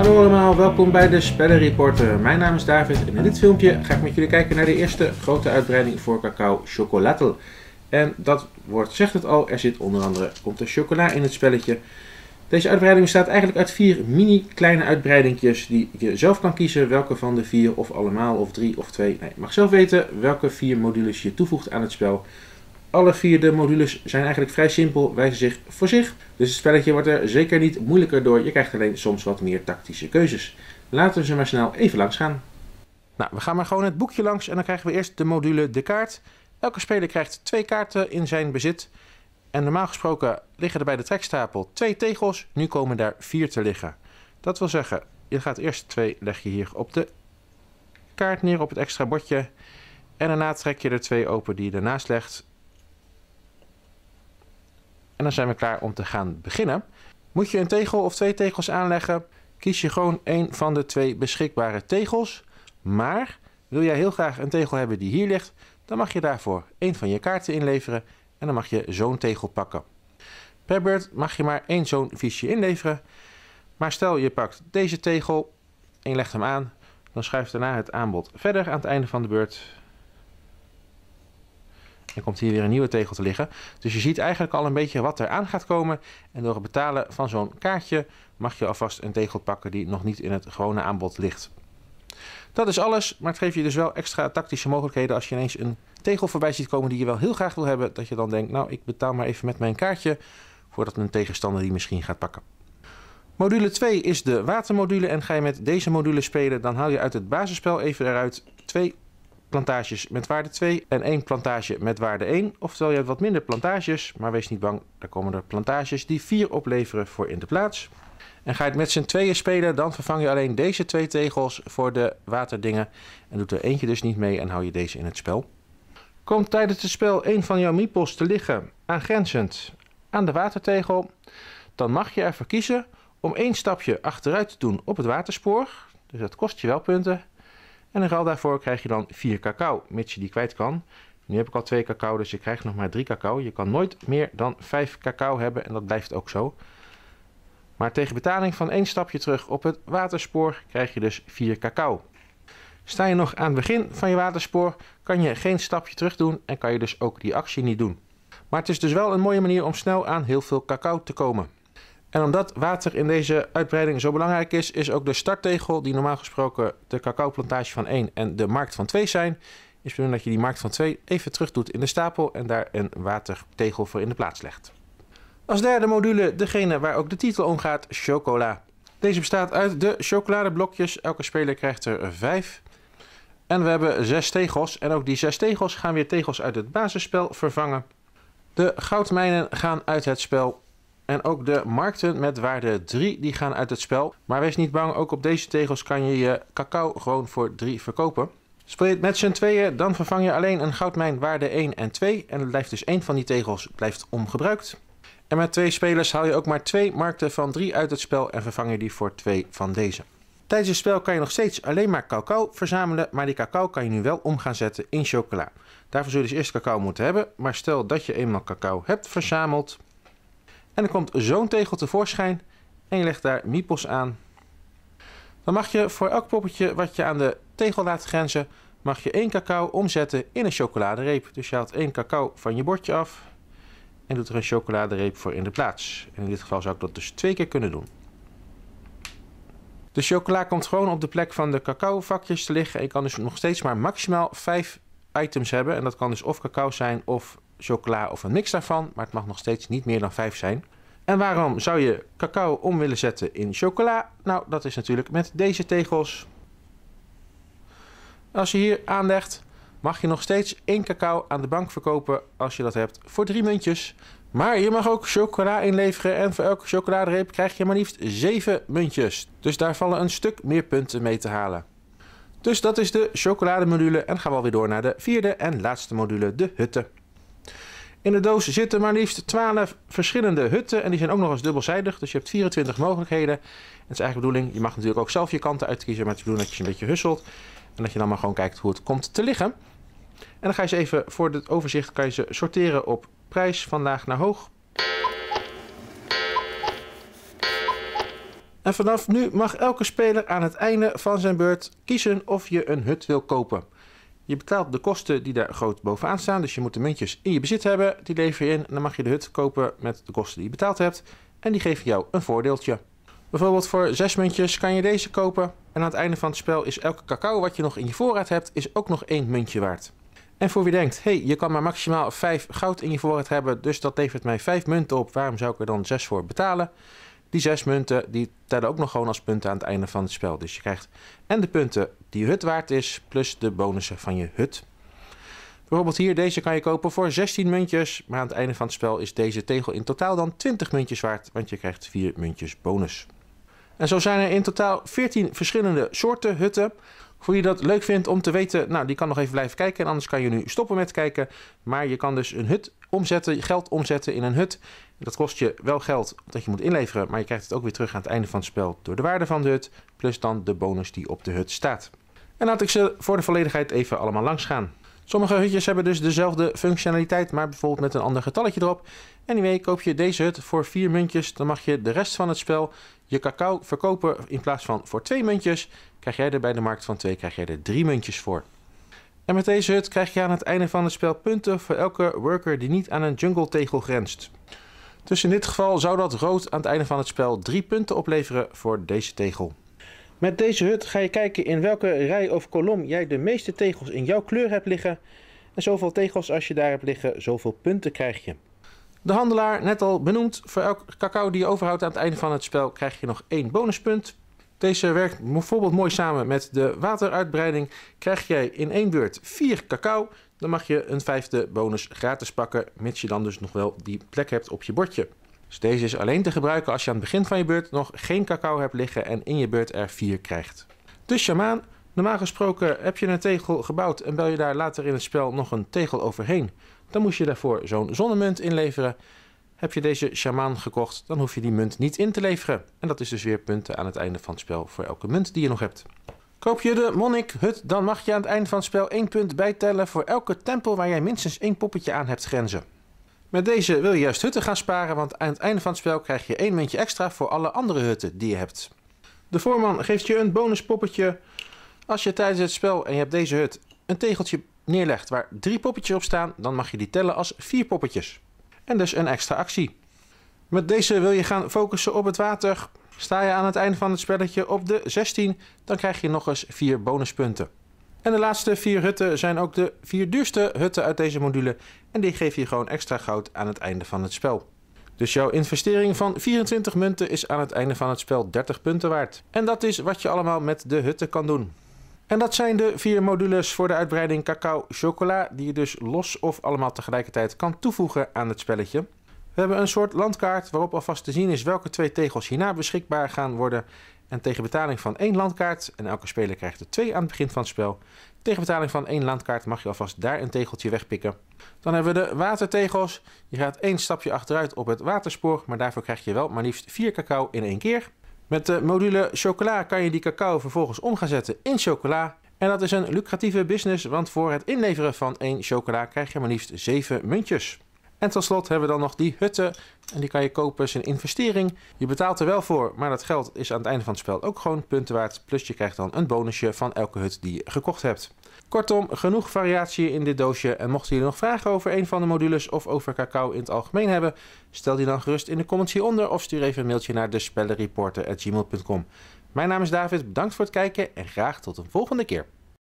Hallo allemaal, welkom bij de Spellen Reporter. Mijn naam is David en in dit filmpje ga ik met jullie kijken naar de eerste grote uitbreiding voor cacao chocolatel. En dat wordt zegt het al, er zit onder andere komt er chocola in het spelletje. Deze uitbreiding bestaat eigenlijk uit vier mini kleine uitbreidingjes die je zelf kan kiezen welke van de vier of allemaal of drie of twee. Nee, je mag zelf weten welke vier modules je toevoegt aan het spel. Alle vier de modules zijn eigenlijk vrij simpel, wijzen zich voor zich. Dus het spelletje wordt er zeker niet moeilijker door. Je krijgt alleen soms wat meer tactische keuzes. Laten we ze maar snel even langs gaan. Nou, we gaan maar gewoon het boekje langs en dan krijgen we eerst de module de kaart. Elke speler krijgt twee kaarten in zijn bezit. En normaal gesproken liggen er bij de trekstapel twee tegels. Nu komen daar vier te liggen. Dat wil zeggen, je gaat eerst twee leg je hier op de kaart neer op het extra bordje. En daarna trek je er twee open die je ernaast legt en dan zijn we klaar om te gaan beginnen. Moet je een tegel of twee tegels aanleggen, kies je gewoon een van de twee beschikbare tegels. Maar wil jij heel graag een tegel hebben die hier ligt, dan mag je daarvoor één van je kaarten inleveren en dan mag je zo'n tegel pakken. Per beurt mag je maar één zo'n visje inleveren. Maar stel je pakt deze tegel en je legt hem aan, dan schuift daarna het aanbod verder aan het einde van de beurt dan komt hier weer een nieuwe tegel te liggen. Dus je ziet eigenlijk al een beetje wat er aan gaat komen. En door het betalen van zo'n kaartje mag je alvast een tegel pakken die nog niet in het gewone aanbod ligt. Dat is alles, maar het geeft je dus wel extra tactische mogelijkheden als je ineens een tegel voorbij ziet komen die je wel heel graag wil hebben. Dat je dan denkt, nou ik betaal maar even met mijn kaartje voordat een tegenstander die misschien gaat pakken. Module 2 is de watermodule en ga je met deze module spelen, dan haal je uit het basisspel even eruit twee plantages met waarde 2 en één plantage met waarde 1. Oftewel, je hebt wat minder plantages, maar wees niet bang, daar komen er plantages die 4 opleveren voor in de plaats. En ga je het met z'n tweeën spelen, dan vervang je alleen deze twee tegels voor de waterdingen. En doet er eentje dus niet mee en hou je deze in het spel. Komt tijdens het spel een van jouw meeples te liggen, aangrenzend aan de watertegel, dan mag je ervoor kiezen om één stapje achteruit te doen op het waterspoor. Dus dat kost je wel punten. En in ruil daarvoor krijg je dan 4 cacao, mits je die kwijt kan. Nu heb ik al 2 cacao, dus je krijgt nog maar 3 cacao. Je kan nooit meer dan 5 cacao hebben en dat blijft ook zo. Maar tegen betaling van 1 stapje terug op het waterspoor krijg je dus 4 cacao. Sta je nog aan het begin van je waterspoor, kan je geen stapje terug doen en kan je dus ook die actie niet doen. Maar het is dus wel een mooie manier om snel aan heel veel cacao te komen. En omdat water in deze uitbreiding zo belangrijk is, is ook de starttegel, die normaal gesproken de cacaoplantage van 1 en de markt van 2 zijn, is bedoeld dat je die markt van 2 even terug doet in de stapel en daar een watertegel voor in de plaats legt. Als derde module degene waar ook de titel om gaat, chocola. Deze bestaat uit de chocoladeblokjes. Elke speler krijgt er 5. En we hebben 6 tegels. En ook die 6 tegels gaan weer tegels uit het basisspel vervangen. De goudmijnen gaan uit het spel. En ook de markten met waarde 3 die gaan uit het spel. Maar wees niet bang, ook op deze tegels kan je je cacao gewoon voor 3 verkopen. Speel je het met z'n tweeën, dan vervang je alleen een goudmijn waarde 1 en 2. En het blijft dus één van die tegels blijft ongebruikt. En met twee spelers haal je ook maar twee markten van 3 uit het spel en vervang je die voor twee van deze. Tijdens het spel kan je nog steeds alleen maar cacao verzamelen, maar die cacao kan je nu wel om gaan zetten in chocola. Daarvoor zul je dus eerst cacao moeten hebben, maar stel dat je eenmaal cacao hebt verzameld, en er komt zo'n tegel tevoorschijn en je legt daar miepels aan. Dan mag je voor elk poppetje wat je aan de tegel laat grenzen, mag je één cacao omzetten in een chocoladereep. Dus je haalt één cacao van je bordje af en doet er een chocoladereep voor in de plaats. En in dit geval zou ik dat dus twee keer kunnen doen. De chocola komt gewoon op de plek van de cacao vakjes te liggen. En je kan dus nog steeds maar maximaal 5 items hebben. En dat kan dus of cacao zijn of chocola of een mix daarvan, maar het mag nog steeds niet meer dan 5 zijn. En waarom zou je cacao om willen zetten in chocola? Nou, dat is natuurlijk met deze tegels. Als je hier aanlegt, mag je nog steeds één cacao aan de bank verkopen als je dat hebt voor 3 muntjes. Maar je mag ook chocola inleveren en voor elke chocoladereep krijg je maar liefst 7 muntjes. Dus daar vallen een stuk meer punten mee te halen. Dus dat is de chocolademodule en gaan we alweer door naar de vierde en laatste module, de hutte. In de doos zitten maar liefst 12 verschillende hutten en die zijn ook nog eens dubbelzijdig. Dus je hebt 24 mogelijkheden. het is eigenlijk bedoeling, je mag natuurlijk ook zelf je kanten uitkiezen, maar het is bedoeling dat je een beetje husselt. En dat je dan maar gewoon kijkt hoe het komt te liggen. En dan ga je ze even voor het overzicht kan je ze sorteren op prijs van laag naar hoog. En vanaf nu mag elke speler aan het einde van zijn beurt kiezen of je een hut wil kopen. Je betaalt de kosten die daar groot bovenaan staan. Dus je moet de muntjes in je bezit hebben. Die lever je in. dan mag je de hut kopen met de kosten die je betaald hebt. En die geven jou een voordeeltje. Bijvoorbeeld voor 6 muntjes kan je deze kopen. En aan het einde van het spel is elke cacao wat je nog in je voorraad hebt, is ook nog één muntje waard. En voor wie denkt, hey, je kan maar maximaal 5 goud in je voorraad hebben, dus dat levert mij 5 munten op, waarom zou ik er dan 6 voor betalen? Die zes munten die tellen ook nog gewoon als punten aan het einde van het spel. Dus je krijgt en de punten die je hut waard is, plus de bonussen van je hut. Bijvoorbeeld hier, deze kan je kopen voor 16 muntjes. Maar aan het einde van het spel is deze tegel in totaal dan 20 muntjes waard, want je krijgt 4 muntjes bonus. En zo zijn er in totaal 14 verschillende soorten hutten. Voor wie dat leuk vindt om te weten, nou die kan nog even blijven kijken. En anders kan je nu stoppen met kijken. Maar je kan dus een hut omzetten, geld omzetten in een hut. Dat kost je wel geld dat je moet inleveren, maar je krijgt het ook weer terug aan het einde van het spel door de waarde van de hut, plus dan de bonus die op de hut staat. En laat ik ze voor de volledigheid even allemaal langs gaan. Sommige hutjes hebben dus dezelfde functionaliteit, maar bijvoorbeeld met een ander getalletje erop. Anyway, koop je deze hut voor 4 muntjes, dan mag je de rest van het spel je cacao verkopen in plaats van voor 2 muntjes. Krijg jij er bij de markt van 2, krijg jij er 3 muntjes voor. En met deze hut krijg je aan het einde van het spel punten voor elke worker die niet aan een jungle tegel grenst. Dus in dit geval zou dat rood aan het einde van het spel 3 punten opleveren voor deze tegel. Met deze hut ga je kijken in welke rij of kolom jij de meeste tegels in jouw kleur hebt liggen. En zoveel tegels als je daar hebt liggen, zoveel punten krijg je. De handelaar, net al benoemd, voor elk cacao die je overhoudt aan het einde van het spel krijg je nog één bonuspunt. Deze werkt bijvoorbeeld mooi samen met de wateruitbreiding. Krijg jij in één beurt 4 cacao, dan mag je een vijfde bonus gratis pakken, mits je dan dus nog wel die plek hebt op je bordje. Dus deze is alleen te gebruiken als je aan het begin van je beurt nog geen cacao hebt liggen en in je beurt er 4 krijgt. De shamaan. Normaal gesproken heb je een tegel gebouwd en bel je daar later in het spel nog een tegel overheen. Dan moest je daarvoor zo'n zonnemunt inleveren. Heb je deze shaman gekocht, dan hoef je die munt niet in te leveren. En dat is dus weer punten aan het einde van het spel voor elke munt die je nog hebt. Koop je de Monnik Hut, dan mag je aan het einde van het spel 1 punt bijtellen voor elke tempel waar jij minstens één poppetje aan hebt grenzen. Met deze wil je juist hutten gaan sparen, want aan het einde van het spel krijg je één muntje extra voor alle andere hutten die je hebt. De voorman geeft je een bonus poppetje als je tijdens het spel, en je hebt deze hut, een tegeltje neerlegt waar drie poppetjes op staan, dan mag je die tellen als vier poppetjes en dus een extra actie. Met deze wil je gaan focussen op het water. Sta je aan het einde van het spelletje op de 16, dan krijg je nog eens 4 bonuspunten. En de laatste vier hutten zijn ook de vier duurste hutten uit deze module en die geef je gewoon extra goud aan het einde van het spel. Dus jouw investering van 24 munten is aan het einde van het spel 30 punten waard. En dat is wat je allemaal met de hutten kan doen. En dat zijn de vier modules voor de uitbreiding cacao chocola, die je dus los of allemaal tegelijkertijd kan toevoegen aan het spelletje. We hebben een soort landkaart waarop alvast te zien is welke twee tegels hierna beschikbaar gaan worden. En tegen betaling van één landkaart, en elke speler krijgt er twee aan het begin van het spel, tegen betaling van één landkaart mag je alvast daar een tegeltje wegpikken. Dan hebben we de watertegels. Je gaat één stapje achteruit op het waterspoor, maar daarvoor krijg je wel maar liefst vier cacao in één keer. Met de module chocola kan je die cacao vervolgens om gaan zetten in chocola. En dat is een lucratieve business, want voor het inleveren van één chocola krijg je maar liefst 7 muntjes. En tot slot hebben we dan nog die hutten. En die kan je kopen als een investering. Je betaalt er wel voor, maar dat geld is aan het einde van het spel ook gewoon punten waard. Plus je krijgt dan een bonusje van elke hut die je gekocht hebt. Kortom, genoeg variatie in dit doosje. En mochten jullie nog vragen over een van de modules of over cacao in het algemeen hebben, stel die dan gerust in de comments hieronder of stuur even een mailtje naar despellenreporter.gmail.com. Mijn naam is David, bedankt voor het kijken en graag tot een volgende keer.